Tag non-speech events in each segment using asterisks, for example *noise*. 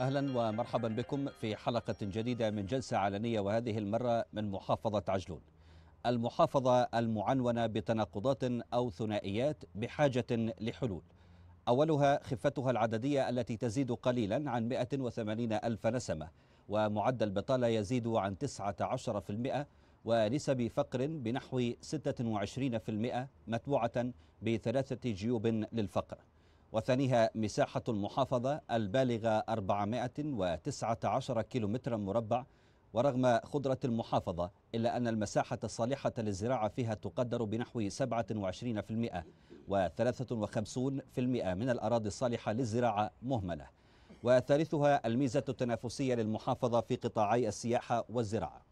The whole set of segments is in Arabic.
أهلا ومرحبا بكم في حلقة جديدة من جلسة علنية وهذه المرة من محافظة عجلون المحافظة المعنونة بتناقضات أو ثنائيات بحاجة لحلول أولها خفتها العددية التي تزيد قليلا عن 180 ألف نسمة ومعدل بطالة يزيد عن 19% ونسب فقر بنحو 26% متبوعة بثلاثة جيوب للفقر وثانيها مساحة المحافظة البالغة 419 كيلومترا مربع ورغم خضرة المحافظة إلا أن المساحة الصالحة للزراعة فيها تقدر بنحو 27% و53% من الأراضي الصالحة للزراعة مهملة وثالثها الميزة التنافسية للمحافظة في قطاعي السياحة والزراعة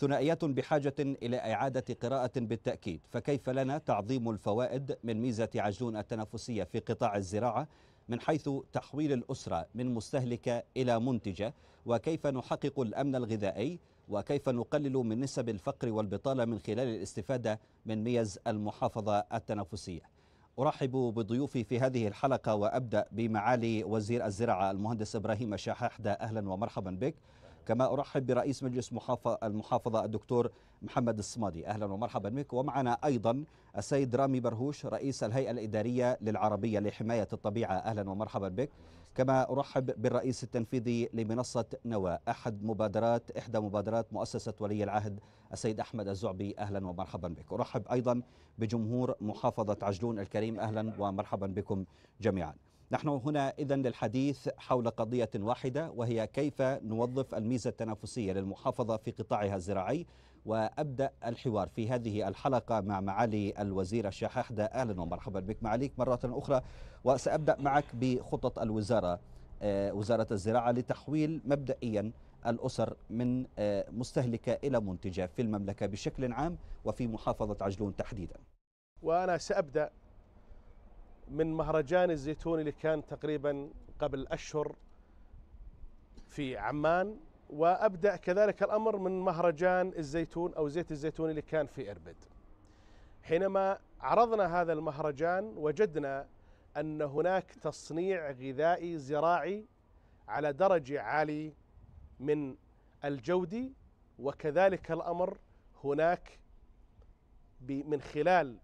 ثنائيات بحاجة إلى إعادة قراءة بالتأكيد فكيف لنا تعظيم الفوائد من ميزة عجلون التنافسية في قطاع الزراعة من حيث تحويل الأسرة من مستهلكة إلى منتجة وكيف نحقق الأمن الغذائي وكيف نقلل من نسب الفقر والبطالة من خلال الاستفادة من ميز المحافظة التنافسية أرحب بضيوفي في هذه الحلقة وأبدأ بمعالي وزير الزراعة المهندس إبراهيم شاححدة أهلا ومرحبا بك كما أرحب برئيس مجلس المحافظة الدكتور محمد الصمادي أهلا ومرحبا بك ومعنا أيضا السيد رامي برهوش رئيس الهيئة الإدارية للعربية لحماية الطبيعة أهلا ومرحبا بك كما أرحب بالرئيس التنفيذي لمنصة نواة أحد مبادرات إحدى مبادرات مؤسسة ولي العهد السيد أحمد الزعبي أهلا ومرحبا بك أرحب أيضا بجمهور محافظة عجلون الكريم أهلا ومرحبا بكم جميعا نحن هنا إذا للحديث حول قضية واحدة وهي كيف نوظف الميزة التنافسية للمحافظة في قطاعها الزراعي وأبدأ الحوار في هذه الحلقة مع معالي الوزير الشيخ أحدى أهلا ومرحبا بك معاليك مرة أخرى وسأبدأ معك بخطط الوزارة آه، وزارة الزراعة لتحويل مبدئيا الأسر من آه، مستهلكة إلى منتجة في المملكة بشكل عام وفي محافظة عجلون تحديدا وأنا سأبدأ من مهرجان الزيتون اللي كان تقريبا قبل أشهر في عمان وأبدأ كذلك الأمر من مهرجان الزيتون أو زيت الزيتون اللي كان في إربد حينما عرضنا هذا المهرجان وجدنا أن هناك تصنيع غذائي زراعي على درجة عالية من الجودي وكذلك الأمر هناك من خلال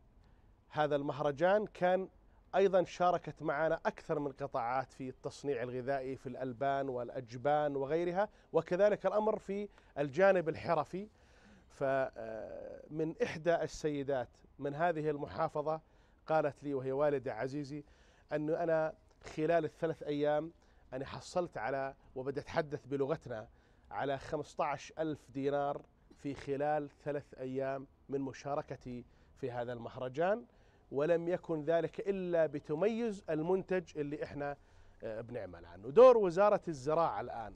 هذا المهرجان كان أيضا شاركت معنا أكثر من قطاعات في التصنيع الغذائي في الألبان والأجبان وغيرها وكذلك الأمر في الجانب الحرفي فمن آه، إحدى السيدات من هذه المحافظة قالت لي وهي والدة عزيزي انه أنا خلال الثلاث أيام أنا حصلت على وبدأ أتحدث بلغتنا على 15000 ألف دينار في خلال ثلاث أيام من مشاركتي في هذا المهرجان ولم يكن ذلك إلا بتميز المنتج اللي إحنا آه، بنعمل عنه دور وزارة الزراعة الآن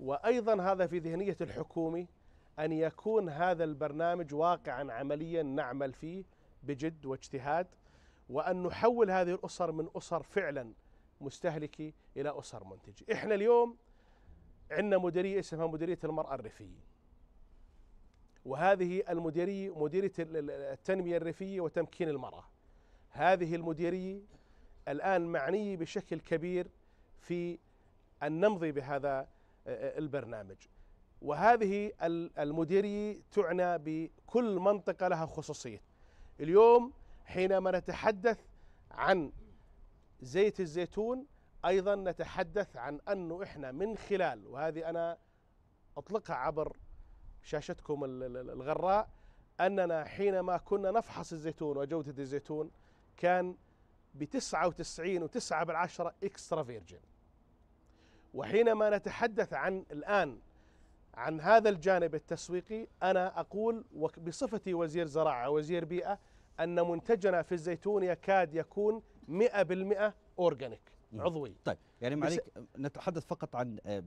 وأيضا هذا في ذهنية الحكومي أن يكون هذا البرنامج واقعا عمليا نعمل فيه بجد واجتهاد وأن نحول هذه الأسر من أسر فعلا مستهلكي إلى أسر منتجة إحنا اليوم عندنا مديرية اسمها مديرية المرأة الريفية وهذه المديرية مديرية التنمية الريفية وتمكين المرأة هذه المديرية الآن معنية بشكل كبير في أن نمضي بهذا آه، آه، البرنامج وهذه المديرية تعنى بكل منطقة لها خصوصية اليوم حينما نتحدث عن زيت الزيتون أيضا نتحدث عن أنه إحنا من خلال وهذه أنا أطلقها عبر شاشتكم الغراء أننا حينما كنا نفحص الزيتون وجودة الزيتون كان بتسعة وتسعين وتسعة بالعشرة إكسترا فيرجن وحينما نتحدث عن الآن عن هذا الجانب التسويقي أنا أقول بصفتي وزير زراعة وزير بيئة أن منتجنا في الزيتون يكاد يكون 100% أورجانيك عضوي طيب يعني معليك نتحدث فقط عن آه،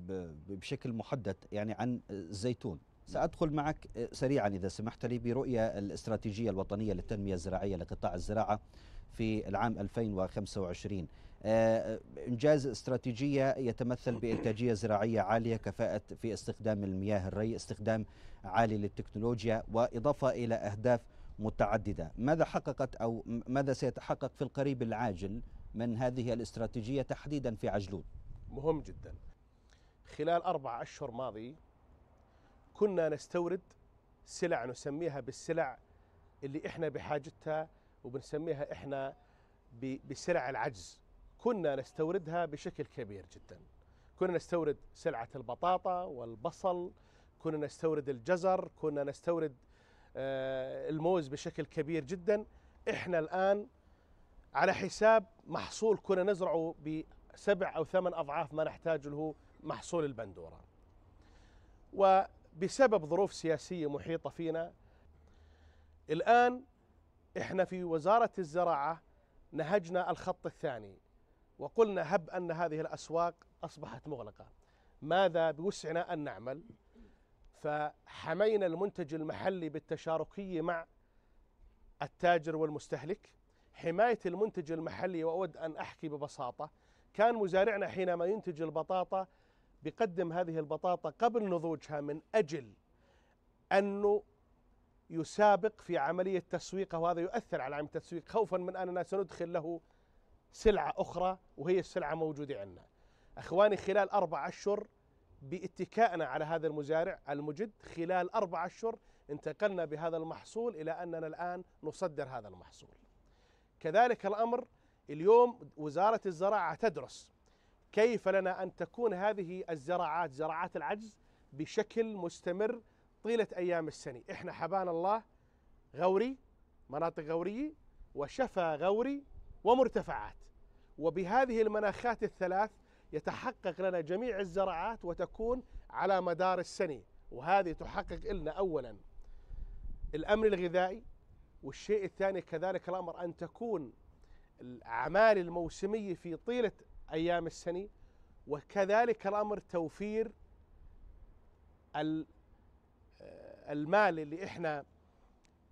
بشكل محدد يعني عن آه، الزيتون سأدخل معك آه، سريعا إذا سمحت لي برؤية الاستراتيجية الوطنية للتنمية الزراعية لقطاع الزراعة في العام 2025 آه، آه، إنجاز استراتيجية يتمثل بإنتاجية زراعية عالية كفاءة في استخدام المياه الري استخدام عالي للتكنولوجيا وإضافة إلى أهداف متعددة ماذا حققت أو ماذا سيتحقق في القريب العاجل من هذه الاستراتيجية تحديدا في عجلون مهم جدا خلال أربع أشهر ماضي كنا نستورد سلع نسميها بالسلع اللي احنا بحاجتها وبنسميها احنا بسلع العجز كنا نستوردها بشكل كبير جدا كنا نستورد سلعة البطاطا والبصل كنا نستورد الجزر كنا نستورد آه، الموز بشكل كبير جدا احنا الآن على حساب محصول كنا نزرعه بسبع أو ثمان أضعاف ما نحتاج له محصول البندورة بسبب ظروف سياسيه محيطه فينا الان احنا في وزاره الزراعه نهجنا الخط الثاني وقلنا هب ان هذه الاسواق اصبحت مغلقه ماذا بوسعنا ان نعمل فحمينا المنتج المحلي بالتشاركيه مع التاجر والمستهلك حمايه المنتج المحلي واود ان احكي ببساطه كان مزارعنا حينما ينتج البطاطا بيقدم هذه البطاطا قبل نضوجها من أجل أنه يسابق في عملية تسويقه وهذا يؤثر على عملية التسويق خوفا من أننا سندخل له سلعة أخرى وهي السلعة موجودة عندنا أخواني خلال أربع أشهر باتكائنا على هذا المزارع المجد خلال أربع أشهر انتقلنا بهذا المحصول إلى أننا الآن نصدر هذا المحصول كذلك الأمر اليوم وزارة الزراعة تدرس كيف لنا أن تكون هذه الزراعات زراعات العجز بشكل مستمر طيلة أيام السنة إحنا حبان الله غوري مناطق غورية وشفا غوري ومرتفعات وبهذه المناخات الثلاث يتحقق لنا جميع الزراعات وتكون على مدار السنة وهذه تحقق لنا أولا الأمن الغذائي والشيء الثاني كذلك الأمر أن تكون الأعمال الموسمية في طيلة أيام السنة وكذلك الأمر توفير آه، المال اللي إحنا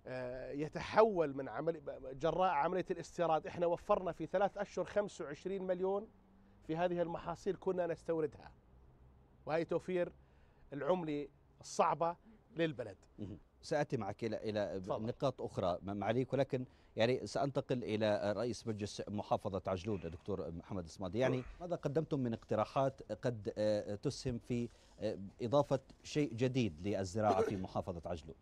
آه، يتحول من عمل جراء عملية الاستيراد إحنا وفرنا في ثلاث أشهر 25 مليون في هذه المحاصيل كنا نستوردها وهي توفير العملة الصعبة للبلد سأتي معك إلى إلى نقاط أخرى معاليك ولكن يعني سأنتقل إلى رئيس مجلس محافظة عجلون الدكتور محمد الصمادي يعني ماذا قدمتم من اقتراحات قد آه، تسهم في آه، إضافة شيء جديد للزراعة في محافظة عجلون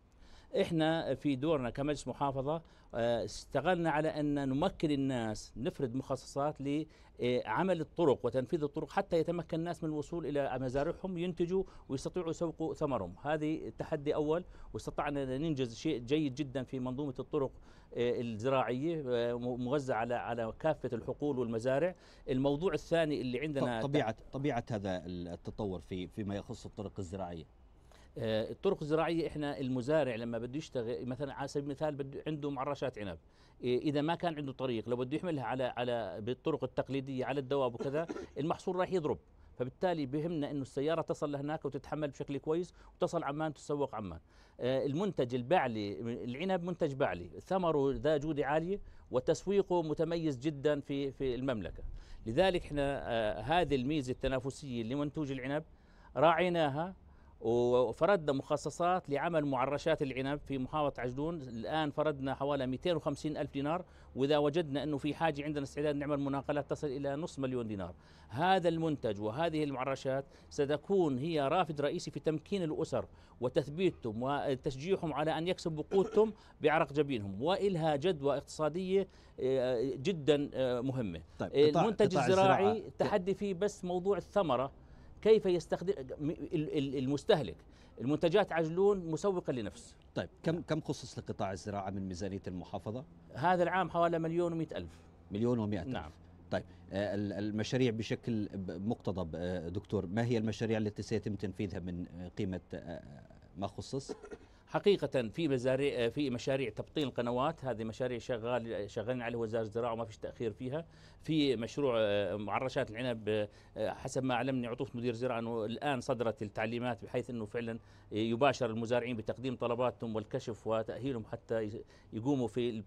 احنا في دورنا كمجلس محافظه اشتغلنا آه، على ان نمكن الناس نفرد مخصصات لعمل آه، الطرق وتنفيذ الطرق حتى يتمكن الناس من الوصول الى مزارعهم ينتجوا ويستطيعوا يسوقوا ثمرهم هذه تحدي اول واستطعنا ان ننجز شيء جيد جدا في منظومه الطرق آه، الزراعيه موزعه على على كافه الحقول والمزارع الموضوع الثاني اللي عندنا طبيعه طبيعه هذا التطور في فيما يخص الطرق الزراعيه آه، الطرق الزراعيه احنا المزارع لما بده يشتغل مثلا على سبيل المثال بده عنده معرشات عنب إيه، اذا ما كان عنده طريق لو بده يحملها على على بالطرق التقليديه على الدواب وكذا *laughs* المحصول راح يضرب فبالتالي بهمنا انه السياره تصل لهناك وتتحمل بشكل كويس وتصل عمان تسوق عمان آه، المنتج البعلي العنب منتج بعلي ثمره ذا جوده عاليه وتسويقه متميز جدا في في المملكه لذلك احنا آه، هذه الميزه التنافسيه لمنتوج العنب راعيناها وفردنا مخصصات لعمل معرشات العنب في محافظة عجلون الآن فردنا حوالي 250 ألف دينار وإذا وجدنا أنه في حاجة عندنا استعداد نعمل مناقلات تصل إلى نصف مليون دينار هذا المنتج وهذه المعرشات ستكون هي رافد رئيسي في تمكين الأسر وتثبيتهم وتشجيعهم على أن يكسبوا قوتهم بعرق جبينهم وإلها جدوى اقتصادية آه، جدا آه، مهمة طيب المنتج الزراعي تحدي فيه بس موضوع الثمرة كيف يستخدم المستهلك المنتجات عجلون مسوقا لنفسه طيب كم كم خصص لقطاع الزراعه من ميزانيه المحافظه هذا العام حوالي مليون و الف مليون و ألف نعم طيب آه، المشاريع بشكل مقتضب آه، دكتور ما هي المشاريع التي سيتم تنفيذها من قيمه آه، ما خصص حقيقة في مزارع في مشاريع تبطين القنوات هذه مشاريع شغال شغالين عليها وزارة الزراعة وما فيش تأخير فيها في مشروع آه، معرشات العنب آه، حسب ما علمني عطوف مدير الزراعة أنه الآن صدرت التعليمات بحيث أنه فعلا يباشر المزارعين بتقديم طلباتهم والكشف وتأهيلهم حتى يقوموا في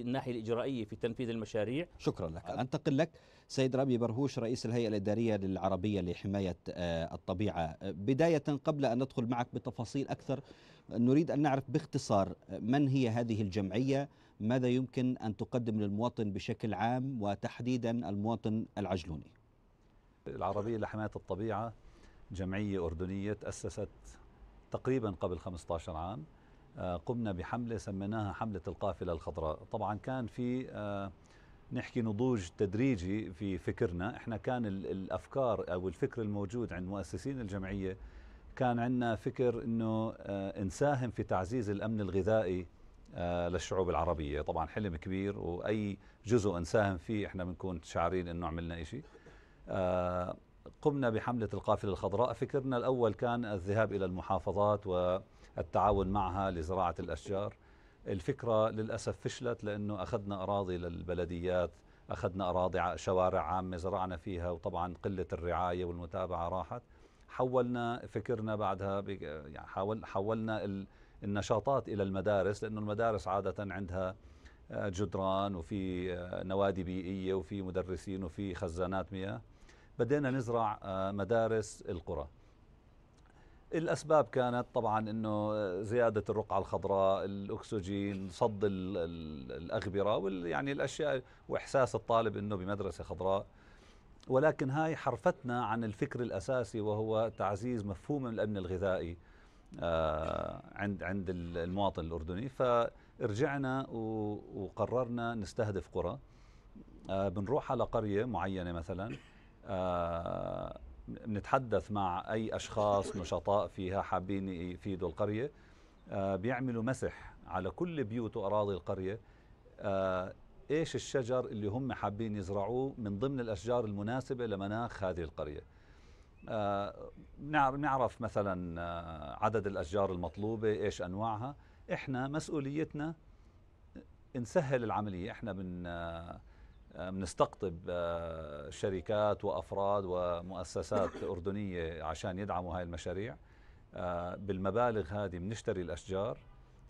الناحية الإجرائية في تنفيذ المشاريع شكرا لك أنتقل لك سيد رامي برهوش رئيس الهيئة الإدارية للعربية لحماية آه، الطبيعة بداية قبل أن ندخل معك بتفاصيل أكثر نريد أن نعرف باختصار من هي هذه الجمعية ماذا يمكن أن تقدم للمواطن بشكل عام وتحديدا المواطن العجلوني العربية لحماية الطبيعة جمعية أردنية تأسست تقريبا قبل 15 عام آه، قمنا بحملة سميناها حملة القافلة الخضراء طبعا كان في آه، نحكي نضوج تدريجي في فكرنا احنا كان الأفكار أو الفكر الموجود عند مؤسسين الجمعية كان عندنا فكر انه آه، نساهم في تعزيز الامن الغذائي آه، للشعوب العربيه طبعا حلم كبير واي جزء نساهم فيه احنا بنكون شعارين انه عملنا شيء آه، قمنا بحملة القافلة الخضراء فكرنا الأول كان الذهاب إلى المحافظات والتعاون معها لزراعة الأشجار الفكرة للأسف فشلت لأنه أخذنا أراضي للبلديات أخذنا أراضي شوارع عامة زرعنا فيها وطبعا قلة الرعاية والمتابعة راحت حولنا فكرنا بعدها يعني حول حولنا النشاطات إلى المدارس لأنه المدارس عادة عندها آه، جدران وفي آه، نوادي بيئية وفي مدرسين وفي خزانات مياه بدينا نزرع آه، مدارس القرى الأسباب كانت طبعا أنه زيادة الرقعة الخضراء الأكسجين صد الأغبرة يعني الأشياء وإحساس الطالب أنه بمدرسة خضراء ولكن هاي حرفتنا عن الفكر الأساسي وهو تعزيز مفهوم الأمن الغذائي آه، عند عند المواطن الأردني فرجعنا وقررنا نستهدف قرى آه، بنروح على قرية معينة مثلا بنتحدث آه، مع أي أشخاص نشطاء فيها حابين يفيدوا القرية بيعملوا مسح على كل بيوت وأراضي القرية ايش الشجر اللي هم حابين يزرعوه من ضمن الاشجار المناسبه لمناخ هذه القريه آه، نعرف مثلا آه، عدد الاشجار المطلوبه ايش انواعها احنا مسؤوليتنا نسهل العمليه احنا بن آه، بنستقطب شركات وافراد ومؤسسات *laughs* اردنيه عشان يدعموا هاي المشاريع بالمبالغ هذه بنشتري الاشجار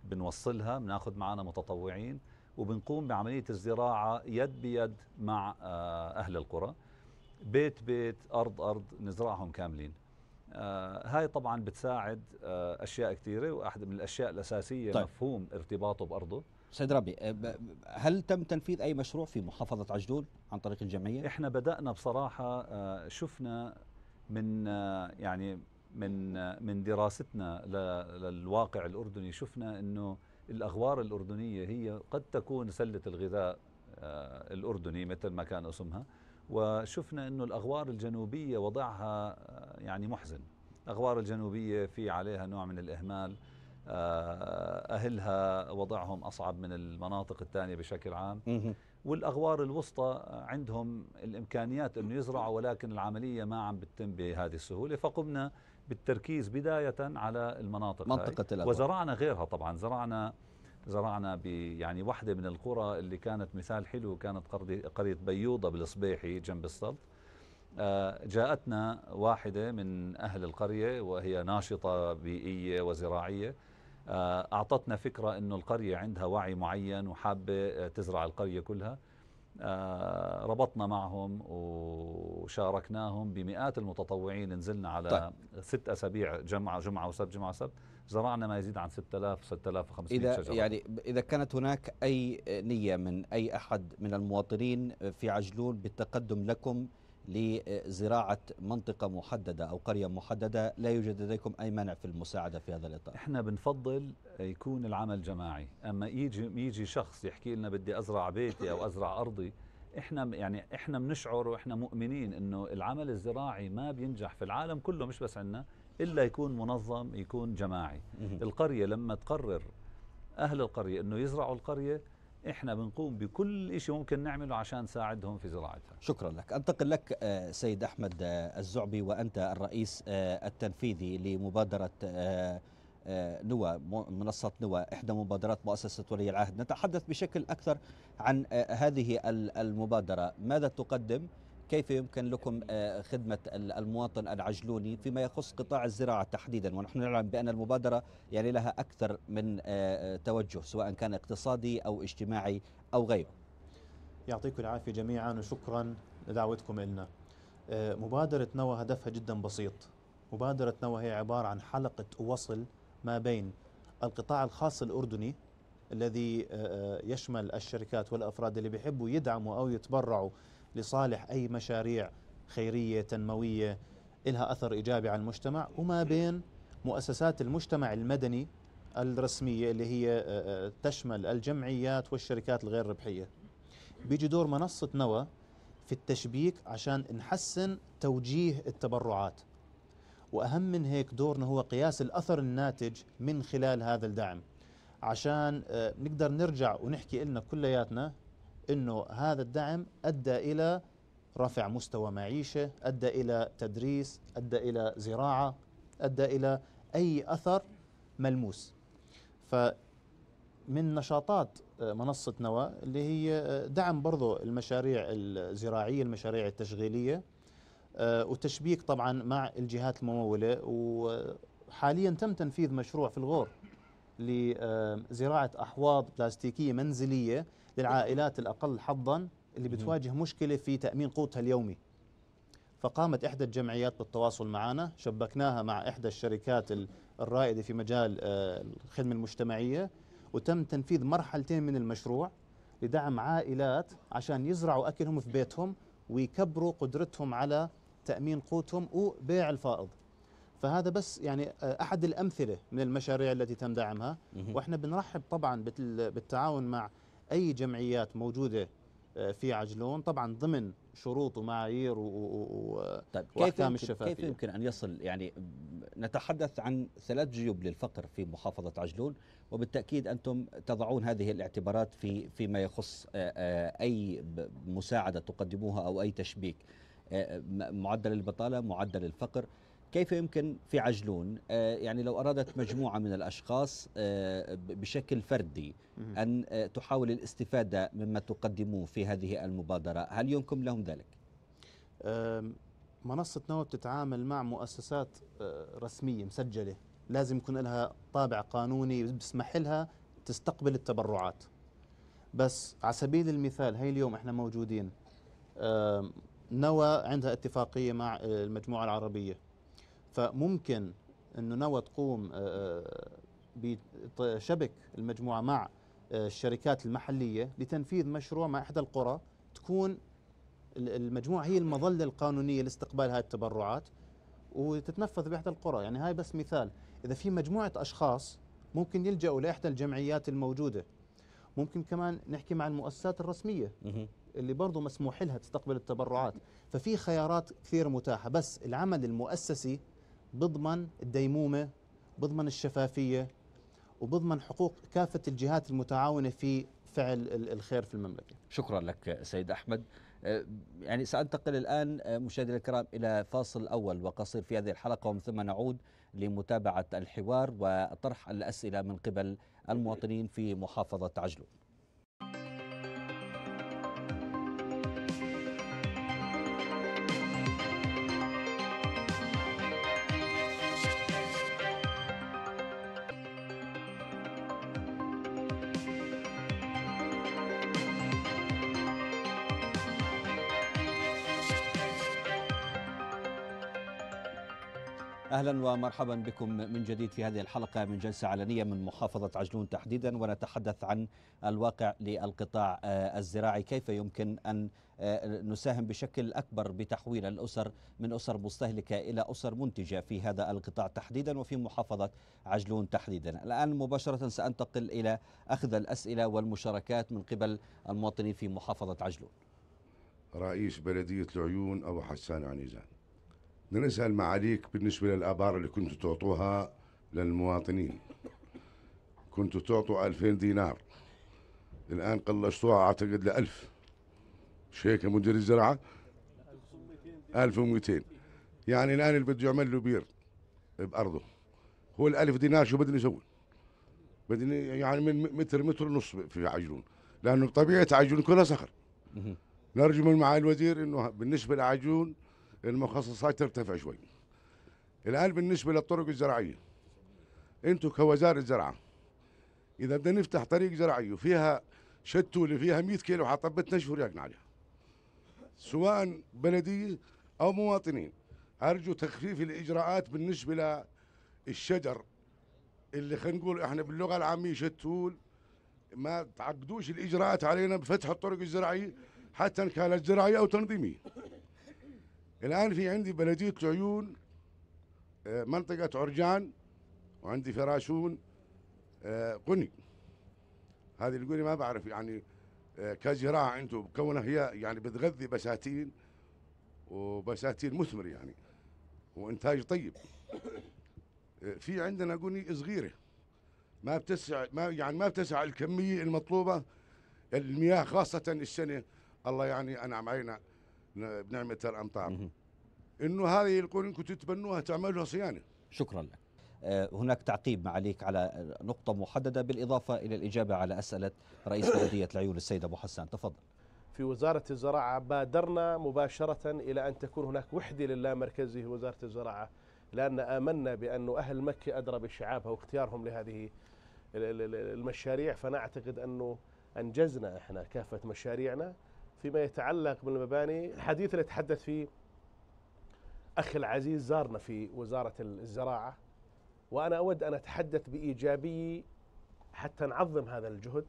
بنوصلها بناخذ معنا متطوعين وبنقوم بعملية الزراعة يد بيد مع آه، أهل القرى بيت بيت أرض أرض نزرعهم كاملين آه هاي طبعا بتساعد آه اشياء كثيره واحد من الاشياء الاساسيه طيب. مفهوم ارتباطه بارضه سيد ربي آه، هل تم تنفيذ اي مشروع في محافظه عجلون عن طريق الجمعيه احنا بدانا بصراحه آه شفنا من آه يعني من آه من دراستنا للواقع الاردني شفنا انه الأغوار الأردنية هي قد تكون سلة الغذاء آه، الأردني مثل ما كان اسمها وشفنا أنه الأغوار الجنوبية وضعها آه، يعني محزن الأغوار الجنوبية في عليها نوع من الإهمال آه، أهلها وضعهم أصعب من المناطق الثانية بشكل عام والأغوار الوسطى عندهم الإمكانيات أنه يزرعوا ولكن العملية ما عم بتتم بهذه السهولة فقمنا بالتركيز بداية على المناطق منطقة هاي وزرعنا غيرها طبعا زرعنا زرعنا ب يعني واحدة من القرى اللي كانت مثال حلو كانت قرية بيوضة بالصبيحي جنب السلط آه، جاءتنا واحدة من أهل القرية وهي ناشطة بيئية وزراعية آه، أعطتنا فكرة أنه القرية عندها وعي معين وحابة آه، تزرع القرية كلها آه، ربطنا معهم وشاركناهم بمئات المتطوعين نزلنا على طيب. ست أسابيع جمعة جمعة وسبت جمعة وسبت زرعنا ما يزيد عن 6000 6500 إذا شجرة يعني إذا كانت هناك أي نية من أي أحد من المواطنين في عجلون بالتقدم لكم لزراعة منطقة محددة أو قرية محددة لا يوجد لديكم أي مانع في المساعدة في هذا الإطار إحنا بنفضل يكون العمل جماعي أما يجي, يجي شخص يحكي لنا بدي أزرع بيتي أو أزرع أرضي احنا يعني احنا بنشعر واحنا مؤمنين انه العمل الزراعي ما بينجح في العالم كله مش بس عندنا الا يكون منظم يكون جماعي القريه لما تقرر اهل القريه انه يزرعوا القريه احنا بنقوم بكل شيء ممكن نعمله عشان نساعدهم في زراعتها شكرا لك انتقل لك آه، سيد احمد آه، الزعبي وانت الرئيس آه، التنفيذي لمبادره نوى منصة نوى إحدى مبادرات مؤسسة ولي العهد نتحدث بشكل أكثر عن هذه المبادرة ماذا تقدم كيف يمكن لكم آه، خدمة المواطن العجلوني فيما يخص قطاع الزراعة تحديدا ونحن نعلم بأن المبادرة يعني لها أكثر من آه، توجه سواء كان اقتصادي أو اجتماعي أو غيره يعطيكم العافية جميعا وشكرا لدعوتكم لنا آه، مبادرة نوى هدفها جدا بسيط مبادرة نوى هي عبارة عن حلقة وصل ما بين القطاع الخاص الأردني الذي يشمل الشركات والأفراد اللي بيحبوا يدعموا أو يتبرعوا لصالح أي مشاريع خيرية تنموية إلها أثر إيجابي على المجتمع وما بين مؤسسات المجتمع المدني الرسمية اللي هي آه، آه، تشمل الجمعيات والشركات الغير ربحية بيجي دور منصة نوى في التشبيك عشان نحسن توجيه التبرعات وأهم من هيك دورنا هو قياس الأثر الناتج من خلال هذا الدعم عشان آه، نقدر نرجع ونحكي لنا كلياتنا انه هذا الدعم ادى الى رفع مستوى معيشه، ادى الى تدريس، ادى الى زراعه، ادى الى اي اثر ملموس. فمن نشاطات آه، منصة نوى اللي هي آه، دعم برضو المشاريع الزراعية المشاريع التشغيلية آه، وتشبيك طبعا مع الجهات الممولة وحاليا تم تنفيذ مشروع في الغور لزراعة أحواض بلاستيكية منزلية للعائلات الأقل حظا اللي بتواجه مشكلة في تأمين قوتها اليومي فقامت إحدى الجمعيات بالتواصل معنا شبكناها مع إحدى الشركات الرائدة في مجال آه، الخدمة المجتمعية وتم تنفيذ مرحلتين من المشروع لدعم عائلات عشان يزرعوا أكلهم في بيتهم ويكبروا قدرتهم على تأمين قوتهم وبيع الفائض فهذا بس يعني آه، أحد الأمثلة من المشاريع التي تم دعمها وإحنا بنرحب طبعا بالتعاون مع اي جمعيات موجوده آه، في عجلون طبعا ضمن شروط ومعايير و... و... طيب واحكام كيف الشفافيه كيف يمكن ان يصل يعني نتحدث عن ثلاث جيوب للفقر في محافظه عجلون وبالتاكيد انتم تضعون هذه الاعتبارات في فيما يخص آه، آه، اي مساعده تقدموها او اي تشبيك معدل البطاله معدل الفقر كيف يمكن في عجلون آه، يعني لو أرادت مجموعة من الأشخاص آه، بشكل فردي أن آه، تحاول الاستفادة مما تقدموه في هذه المبادرة هل يمكن لهم ذلك؟ منصة نوى بتتعامل مع مؤسسات رسمية مسجلة لازم يكون لها طابع قانوني بيسمح لها تستقبل التبرعات بس على سبيل المثال هي اليوم احنا موجودين نوى عندها اتفاقية مع المجموعة العربية فممكن انه نوى تقوم آه، آه، بشبك المجموعه مع آه، الشركات المحليه لتنفيذ مشروع مع احدى القرى تكون المجموعه هي المظله القانونيه لاستقبال هذه التبرعات وتتنفذ باحدى القرى يعني هاي بس مثال اذا في مجموعه اشخاص ممكن يلجأوا لاحدى الجمعيات الموجوده ممكن كمان نحكي مع المؤسسات الرسميه اللي برضه مسموح لها تستقبل التبرعات ففي خيارات كثير متاحه بس العمل المؤسسي بضمن الديمومة بضمن الشفافية وبضمن حقوق كافة الجهات المتعاونة في فعل الخير في المملكة شكرا لك سيد أحمد أه، يعني سأنتقل الآن أه، مشاهدينا الكرام إلى فاصل أول وقصير في هذه الحلقة ومن ثم نعود لمتابعة الحوار وطرح الأسئلة من قبل المواطنين في محافظة عجلون اهلا ومرحبا بكم من جديد في هذه الحلقه من جلسه علنيه من محافظه عجلون تحديدا ونتحدث عن الواقع للقطاع آه، الزراعي كيف يمكن ان آه، نساهم بشكل اكبر بتحويل الاسر من اسر مستهلكه الى اسر منتجه في هذا القطاع تحديدا وفي محافظه عجلون تحديدا. الان مباشره سانتقل الى اخذ الاسئله والمشاركات من قبل المواطنين في محافظه عجلون. رئيس بلديه العيون ابو حسان عنيزان. بدنا نسال معاليك بالنسبه للابار اللي كنتوا تعطوها للمواطنين كنتوا تعطوا 2000 دينار الان قلشتوها اعتقد ل 1000 مش هيك مدير الزراعه 1200 يعني الان اللي بده يعمل له بير بارضه هو ال 1000 دينار شو بدنا يسوي؟ بدنا يعني من متر متر ونص في عجلون لانه طبيعه عجلون كلها صخر نرجو من معالي الوزير انه بالنسبه لعجلون المخصصات ترتفع شوي الآن بالنسبة للطرق الزراعية أنتوا كوزارة الزراعه إذا بدنا نفتح طريق زراعي وفيها شتو اللي فيها 100 كيلو حطبتنا شهور يقنا عليها سواء بلدية أو مواطنين أرجو تخفيف الإجراءات بالنسبة للشجر اللي خلينا نقول احنا باللغه العاميه شتول ما تعقدوش الاجراءات علينا بفتح الطرق الزراعيه حتى ان كانت زراعيه او تنظيميه الآن في عندي بلدية عيون آه، منطقة عرجان وعندي فراشون آه، قني هذه القني ما بعرف يعني آه، كزراعة عنده كونها هي يعني بتغذي بساتين وبساتين مثمر يعني وإنتاج طيب في عندنا قني صغيرة ما بتسع ما يعني ما بتسع الكمية المطلوبة المياه خاصة السنة الله يعني أنعم علينا بنعمه الامطار انه هذه يقول انكم تتبنوها تعملوها صيانه شكرا لك آه، هناك تعقيب معاليك على نقطة محددة بالإضافة إلى الإجابة على أسئلة رئيس *coughs* بلدية العيون السيد أبو حسان تفضل في وزارة الزراعة بادرنا مباشرة إلى أن تكون هناك وحدة لله مركزي وزارة الزراعة لأن آمنا بأن أهل مكة أدرى بشعابها واختيارهم لهذه المشاريع فنعتقد أنه أنجزنا إحنا كافة مشاريعنا فيما يتعلق بالمباني الحديث اللي تحدث فيه أخي العزيز زارنا في وزارة الزراعة وأنا أود أن أتحدث بإيجابي حتى نعظم هذا الجهد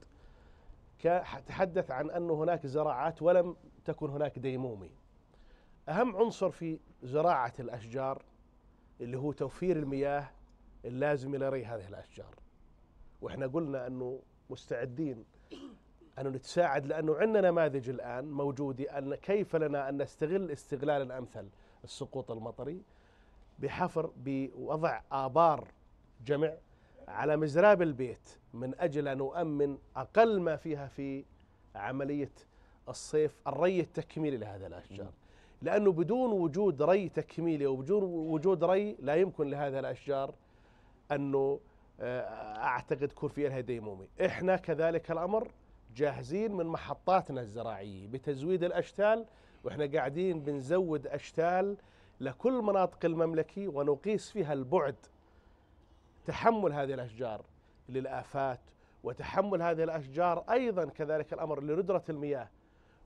تحدث عن أن هناك زراعات ولم تكن هناك ديمومي أهم عنصر في زراعة الأشجار اللي هو توفير المياه اللازمة لري هذه الأشجار وإحنا قلنا أنه مستعدين أن نتساعد لأنه عندنا نماذج الآن موجودة أن كيف لنا أن نستغل استغلال الأمثل السقوط المطري بحفر بوضع آبار جمع على مزراب البيت من أجل أن نؤمن أقل ما فيها في عملية الصيف الري التكميلي لهذا الأشجار لأنه بدون وجود ري تكميلي وبدون وجود ري لا يمكن لهذه الأشجار أنه آه، أعتقد يكون فيها ديمومي إحنا كذلك الأمر جاهزين من محطاتنا الزراعية بتزويد الأشتال وإحنا قاعدين بنزود أشتال لكل مناطق المملكة ونقيس فيها البعد تحمل هذه الأشجار للآفات وتحمل هذه الأشجار أيضا كذلك الأمر لردرة المياه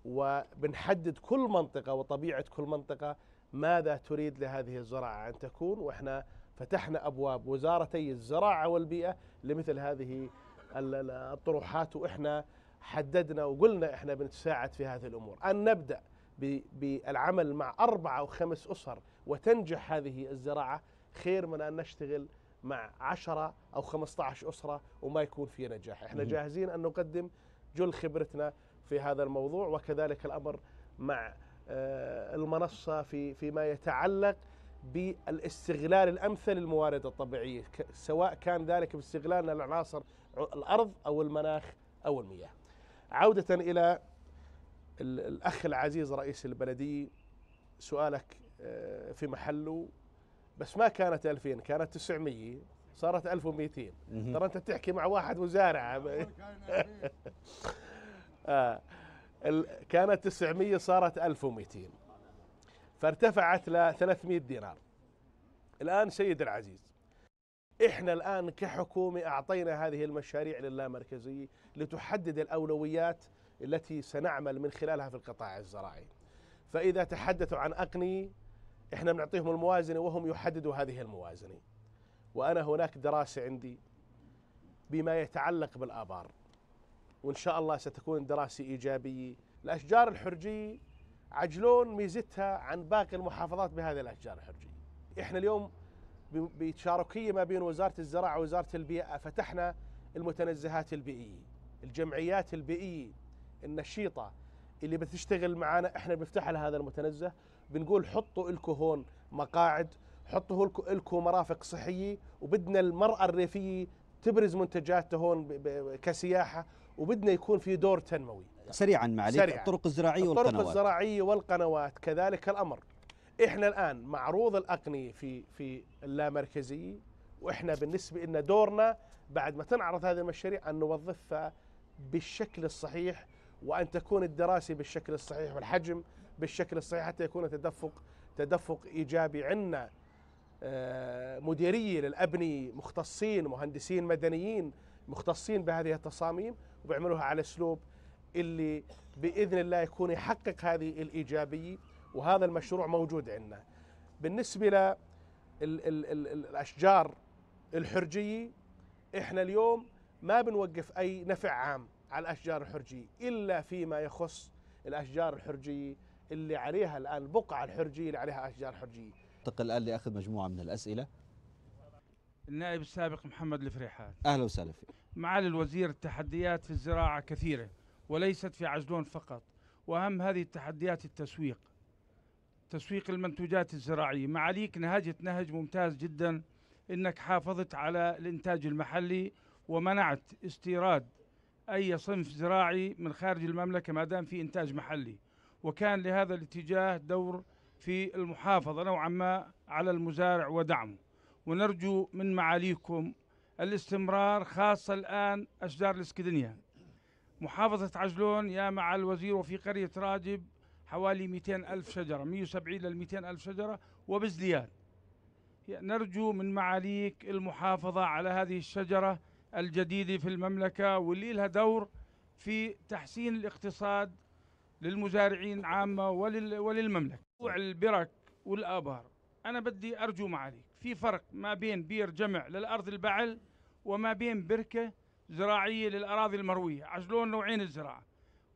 وبنحدد كل منطقة وطبيعة كل منطقة ماذا تريد لهذه الزراعة أن تكون وإحنا فتحنا أبواب وزارتي الزراعة والبيئة لمثل هذه الطروحات وإحنا حددنا وقلنا احنا بنتساعد في هذه الامور، ان نبدا بالعمل مع اربع او خمس اسر وتنجح هذه الزراعه خير من ان نشتغل مع 10 او 15 اسره وما يكون في نجاح، احنا جاهزين ان نقدم جل خبرتنا في هذا الموضوع وكذلك الامر مع آه، المنصه في فيما يتعلق بالاستغلال الامثل للموارد الطبيعيه سواء كان ذلك باستغلال العناصر الارض او المناخ او المياه. عودة إلى الأخ العزيز رئيس البلدية سؤالك آه، في محله بس ما كانت 2000 كانت 900 صارت 1200 ترى انت بتحكي مع واحد مزارع *laughs* *laughs* آه، كانت 900 صارت 1200 فارتفعت ل 300 دينار الان سيد العزيز إحنا الآن كحكومة أعطينا هذه المشاريع للامركزية لتحدد الأولويات التي سنعمل من خلالها في القطاع الزراعي فإذا تحدثوا عن أقنية إحنا بنعطيهم الموازنة وهم يحددوا هذه الموازنة وأنا هناك دراسة عندي بما يتعلق بالآبار وإن شاء الله ستكون دراسة إيجابية الأشجار الحرجية عجلون ميزتها عن باقي المحافظات بهذه الأشجار الحرجية إحنا اليوم بتشاركيه ما بين وزاره الزراعه ووزاره البيئه فتحنا المتنزهات البيئيه، الجمعيات البيئيه النشيطه اللي بتشتغل معانا احنا بنفتح لها هذا المتنزه بنقول حطوا لكم هون مقاعد، حطوا لكم مرافق صحيه وبدنا المراه الريفيه تبرز منتجاتها هون كسياحه وبدنا يكون في دور تنموي. سريعا معليش الطرق الزراعيه الطرق والقنوات. الطرق الزراعيه والقنوات كذلك الامر. احنا الان معروض الاقنيه في في اللامركزيه واحنا بالنسبه لنا دورنا بعد ما تنعرض هذه المشاريع ان نوظفها بالشكل الصحيح وان تكون الدراسه بالشكل الصحيح والحجم بالشكل الصحيح حتى يكون تدفق تدفق ايجابي عندنا آه، مديريه للابنيه مختصين مهندسين مدنيين مختصين بهذه التصاميم وبيعملوها على اسلوب اللي باذن الله يكون يحقق هذه الايجابيه وهذا المشروع موجود عندنا بالنسبة ل الأشجار الحرجية إحنا اليوم ما بنوقف أي نفع عام على الأشجار الحرجية إلا فيما يخص الأشجار الحرجية اللي عليها الآن البقعة الحرجية اللي عليها أشجار حرجية انتقل الآن لأخذ مجموعة من الأسئلة النائب السابق محمد الفريحات أهلا وسهلا فيك معالي الوزير التحديات في الزراعة كثيرة وليست في عجلون فقط وأهم هذه التحديات التسويق تسويق المنتوجات الزراعية معاليك نهجت نهج ممتاز جدا انك حافظت على الانتاج المحلي ومنعت استيراد اي صنف زراعي من خارج المملكة ما دام في انتاج محلي وكان لهذا الاتجاه دور في المحافظة نوعا ما على المزارع ودعمه ونرجو من معاليكم الاستمرار خاصة الآن أشجار الإسكندنية محافظة عجلون يا مع الوزير وفي قرية راجب حوالي 200 ألف شجرة 170 إلى 200 ألف شجرة وبازدياد نرجو من معاليك المحافظة على هذه الشجرة الجديدة في المملكة واللي لها دور في تحسين الاقتصاد للمزارعين عامة ولل وللمملكة البرك والآبار أنا بدي أرجو معاليك في فرق ما بين بير جمع للأرض البعل وما بين بركة زراعية للأراضي المروية عجلون نوعين الزراعة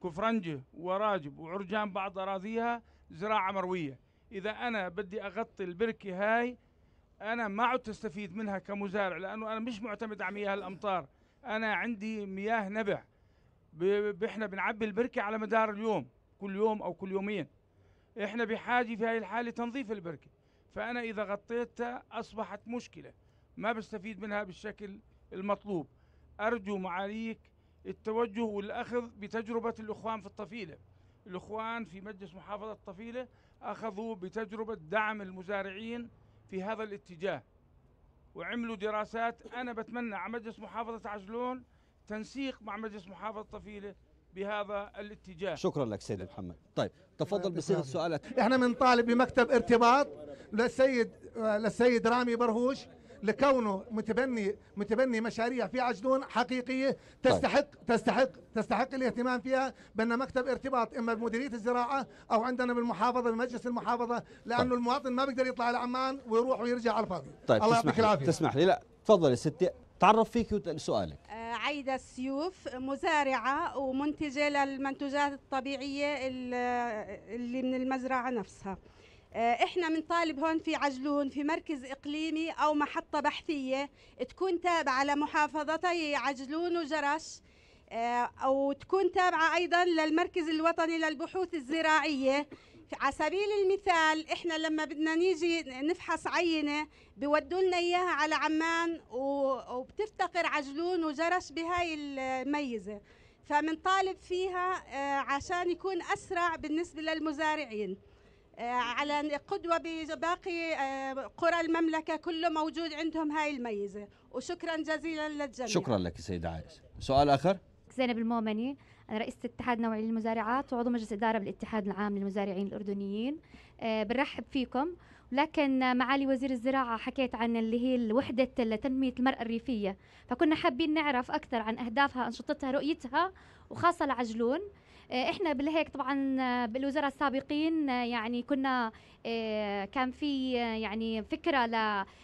كفرنجة وراجب وعرجان بعض أراضيها زراعة مروية إذا أنا بدي أغطي البركة هاي أنا ما عدت أستفيد منها كمزارع لأنه أنا مش معتمد على مياه الأمطار أنا عندي مياه نبع إحنا بنعبي البركة على مدار اليوم كل يوم أو كل يومين إحنا بحاجة في هاي الحالة تنظيف البركة فأنا إذا غطيتها أصبحت مشكلة ما بستفيد منها بالشكل المطلوب أرجو معاليك التوجه والأخذ بتجربة الإخوان في الطفيلة الإخوان في مجلس محافظة الطفيلة أخذوا بتجربة دعم المزارعين في هذا الاتجاه وعملوا دراسات أنا بتمنى على مجلس محافظة عجلون تنسيق مع مجلس محافظة الطفيلة بهذا الاتجاه شكرا لك سيد محمد طيب تفضل بصيغه سؤالك احنا بنطالب بمكتب ارتباط للسيد للسيد رامي برهوش لكونه متبني متبني مشاريع في عجلون حقيقيه تستحق طيب. تستحق تستحق الاهتمام فيها بان مكتب ارتباط اما بمديريه الزراعه او عندنا بالمحافظه بمجلس المحافظه لانه طيب. المواطن ما بيقدر يطلع لعمان ويروح ويرجع على الفاضي طيب الله يعطيك العافيه تسمح لي لا تفضلي ستي تعرف فيك سؤالك آه، عايدة السيوف مزارعة ومنتجة للمنتوجات الطبيعية اللي من المزرعة نفسها آه، احنا بنطالب هون في عجلون في مركز اقليمي او محطه بحثيه تكون تابعه لمحافظتي عجلون وجرش آه، او تكون تابعه ايضا للمركز الوطني للبحوث الزراعيه على سبيل المثال احنا لما بدنا نيجي نفحص عينه بودوا لنا اياها على عمان وبتفتقر عجلون وجرش بهاي الميزه فمنطالب فيها آه، عشان يكون اسرع بالنسبه للمزارعين آه، على قدوة بباقي آه، قرى المملكة كله موجود عندهم هاي الميزة وشكرا جزيلا للجميع شكرا لك سيدة عائشة سؤال آخر زينب المؤمني أنا رئيسة اتحاد نوعي للمزارعات وعضو مجلس إدارة بالاتحاد العام للمزارعين الأردنيين آه، بنرحب فيكم لكن معالي وزير الزراعة حكيت عن اللي هي وحدة تنمية المرأة الريفية فكنا حابين نعرف أكثر عن أهدافها أنشطتها رؤيتها وخاصة لعجلون آه، احنا بالهيك طبعا آه، بالوزراء السابقين آه، يعني كنا كان في يعني فكره